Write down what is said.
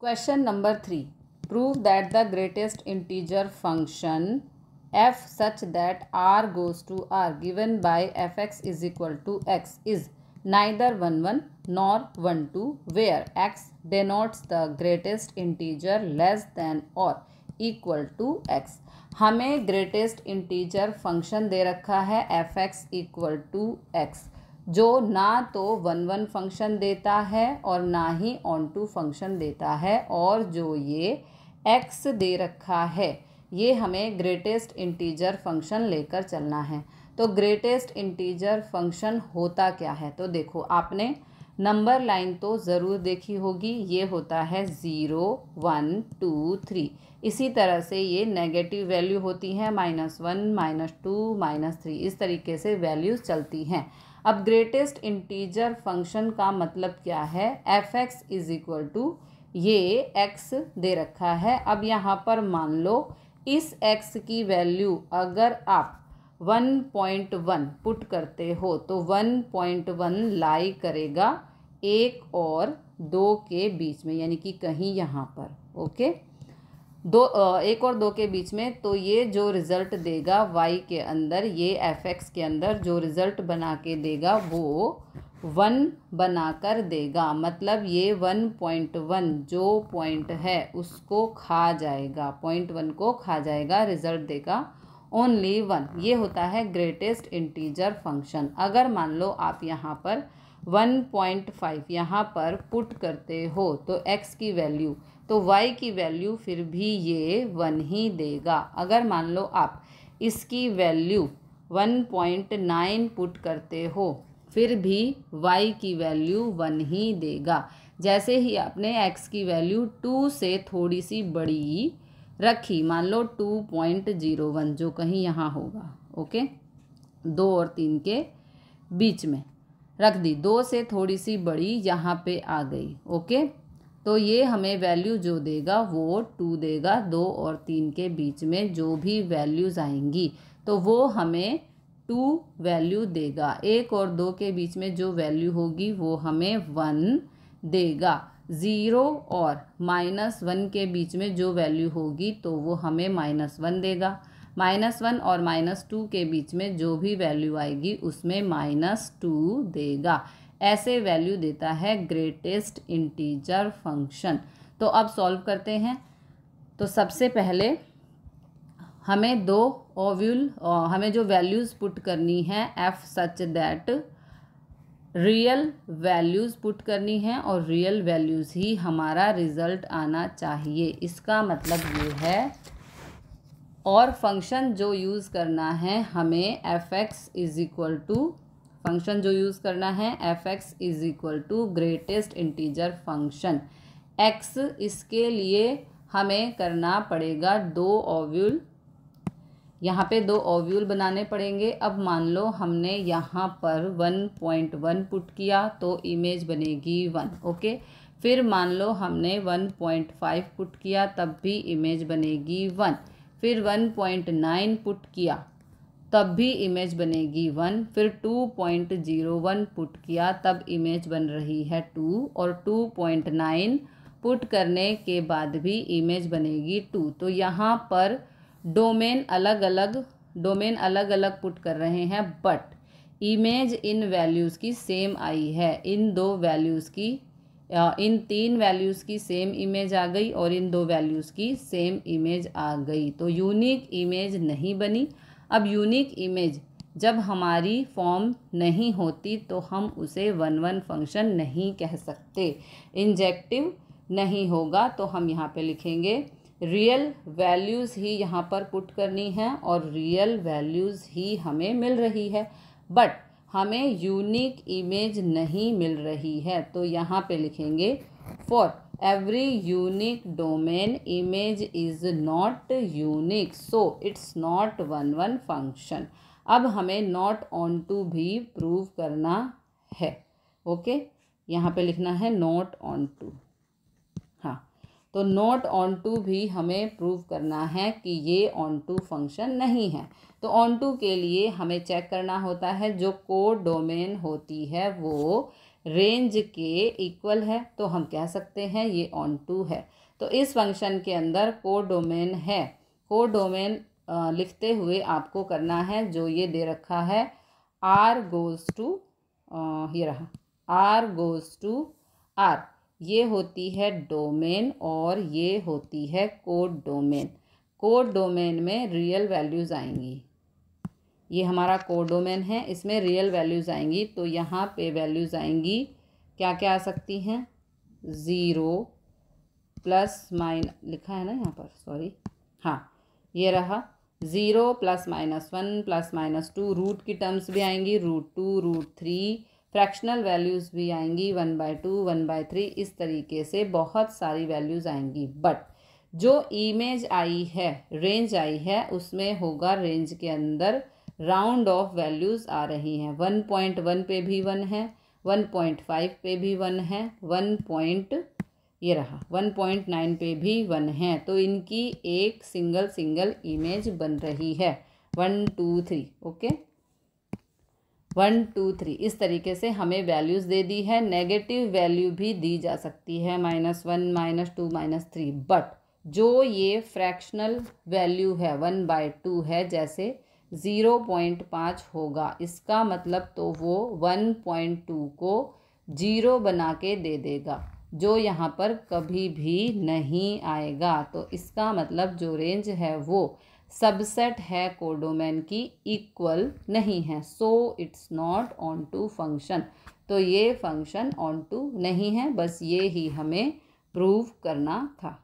Question number three prove that the greatest integer function F such that R goes to R given by F X is equal to X is neither one one nor onto where X denotes the greatest integer less than or equal to X हमें greatest integer function दे रखा है F X equal to X जो ना तो one one function देता है और ना ही ऑन टू फंक्शन देता है और जो ये एक्स दे रखा है ये हमें ग्रेटेस्ट इंटीजर फंक्शन लेकर चलना है तो ग्रेटेस्ट इंटीजर फंक्शन होता क्या है तो देखो आपने नंबर लाइन तो ज़रूर देखी होगी ये होता है ज़ीरो वन टू थ्री इसी तरह से ये नेगेटिव वैल्यू होती हैं minus one minus two minus three इस तरीके से वैल्यूज़ चलती हैं अब ग्रेटेस्ट इंटीजर फंक्शन का मतलब क्या है F X is equal to ये एक्स दे रखा है अब यहाँ पर मान लो इस एक्स की वैल्यू अगर आप वन पॉइंट वन पुट करते हो तो वन पॉइंट वन लाई करेगा एक और दो के बीच में यानी कि कहीं यहाँ पर ओके दो एक और दो के बीच में तो ये जो रिज़ल्ट देगा वाई के अंदर ये एफ एक्स के अंदर जो रिज़ल्ट बना के देगा वो वन बना कर देगा मतलब ये वन पॉइंट वन जो पॉइंट है उसको खा जाएगा पॉइंट वन को खा जाएगा रिज़ल्ट देगा ओनली वन ये होता है ग्रेटेस्ट इंटीजर फंक्शन अगर मान लो आप यहाँ पर 1.5 पॉइंट यहाँ पर पुट करते हो तो x की वैल्यू तो y की वैल्यू फिर भी ये वन ही देगा अगर मान लो आप इसकी वैल्यू 1.9 पुट करते हो फिर भी y की वैल्यू वन ही देगा जैसे ही आपने x की वैल्यू टू से थोड़ी सी बड़ी रखी मान लो टू पॉइंट जीरो वन जो कहीं यहाँ होगा ओके दो और तीन के बीच में रख दी दो से थोड़ी सी बड़ी यहाँ पे आ गई ओके तो ये हमें वैल्यू जो देगा वो टू देगा दो और तीन के बीच में जो भी वैल्यूज़ आएंगी तो वो हमें टू वैल्यू देगा एक और दो के बीच में जो वैल्यू होगी वो हमें वन देगा ज़ीरो और माइनस वन के बीच में जो वैल्यू होगी तो वो हमें माइनस वन देगा माइनस वन और माइनस टू के बीच में जो भी वैल्यू आएगी उसमें माइनस टू देगा ऐसे वैल्यू देता है ग्रेटेस्ट इंटीजर फंक्शन तो अब सॉल्व करते हैं तो सबसे पहले हमें दो ओव्यूल हमें जो वैल्यूज़ पुट करनी है F such that real values put करनी है और रियल वैल्यूज़ ही हमारा रिज़ल्ट आना चाहिए इसका मतलब ये है और फंक्शन जो यूज़ करना है हमें F X is equal to function जो यूज़ करना है F X is equal to greatest integer function X इसके लिए हमें करना पड़ेगा दो ओव्यूल यहाँ पे दो ओव्यूल बनाने पड़ेंगे अब मान लो हमने यहाँ पर वन पॉइंट वन पुट किया तो इमेज बनेगी वन ओके फिर मान लो हमने वन पॉइंट फाइव पुट किया तब भी इमेज बनेगी वन फिर वन पॉइंट नाइन पुट किया तब भी इमेज बनेगी वन फिर two point zero one put किया तब इमेज बन रही है टू और टू पॉइंट नाइन पुट करने के बाद भी इमेज बनेगी टू तो यहाँ पर डोमेन अलग अलग डोमेन अलग अलग पुट कर रहे हैं बट इमेज इन वैल्यूज़ की सेम आई है इन दो वैल्यूज़ की इन तीन वैल्यूज़ की सेम इमेज आ गई और इन दो वैल्यूज़ की सेम इमेज आ गई तो यूनिक इमेज नहीं बनी अब यूनिक इमेज जब हमारी फॉर्म नहीं होती तो हम उसे वन वन फंक्शन नहीं कह सकते इंजेक्टिव नहीं होगा तो हम यहाँ पे लिखेंगे रियल वैल्यूज़ ही यहाँ पर पुट करनी है और रियल वैल्यूज़ ही हमें मिल रही है बट हमें यूनिक इमेज नहीं मिल रही है तो यहाँ पे लिखेंगे for every unique domain image is not unique so it's not one one function अब हमें नॉट ऑन टू भी प्रूव करना है ओके okay? यहाँ पे लिखना है नॉट ऑन टू तो नोट ऑन टू भी हमें प्रूव करना है कि ये ऑन टू फंक्शन नहीं है तो ऑन टू के लिए हमें चेक करना होता है जो कोड डोमेन होती है वो रेंज के इक्वल है तो हम कह सकते हैं ये ऑन टू है तो इस फंक्शन के अंदर कोड डोमेन है कोड डोमेन लिखते हुए आपको करना है जो ये दे रखा है आर गोज़ टू ये रहा आर गोज़ टू आर ये होती है डोमेन और ये होती है कोड डोमेन कोड डोमेन में रियल वैल्यूज़ आएंगी ये हमारा कोड डोमेन है इसमें रियल वैल्यूज़ आएंगी तो यहाँ पे वैल्यूज़ आएंगी क्या क्या आ सकती हैं ज़ीरो प्लस माइन लिखा है ना यहाँ पर सॉरी हाँ ये रहा zero plus minus one plus minus two root की टर्म्स भी आएंगी root two root three fractional values भी आएंगी one by two one by three इस तरीके से बहुत सारी वैल्यूज़ आएंगी बट जो इमेज आई है रेंज आई है उसमें होगा रेंज के अंदर राउंड ऑफ वैल्यूज़ आ रही हैं वन पॉइंट वन पे भी वन है वन पॉइंट फाइव पे भी वन है वन पॉइंट ये रहा वन पॉइंट नाइन पे भी वन है तो इनकी एक सिंगल सिंगल इमेज बन रही है one two three okay one two three इस तरीके से हमें वैल्यूज़ दे दी है नेगेटिव वैल्यू भी दी जा सकती है minus one minus two minus three but जो ये फ्रैक्शनल वैल्यू है वन बाय टू है जैसे ज़ीरो पॉइंट पाँच होगा इसका मतलब तो वो वन पॉइंट टू को जीरो बना के दे देगा जो यहाँ पर कभी भी नहीं आएगा तो इसका मतलब जो रेंज है वो सबसेट है कोडोमैन की इक्वल नहीं है so it's not onto function तो ये फंक्शन ऑन टू नहीं है बस ये ही हमें प्रूव करना था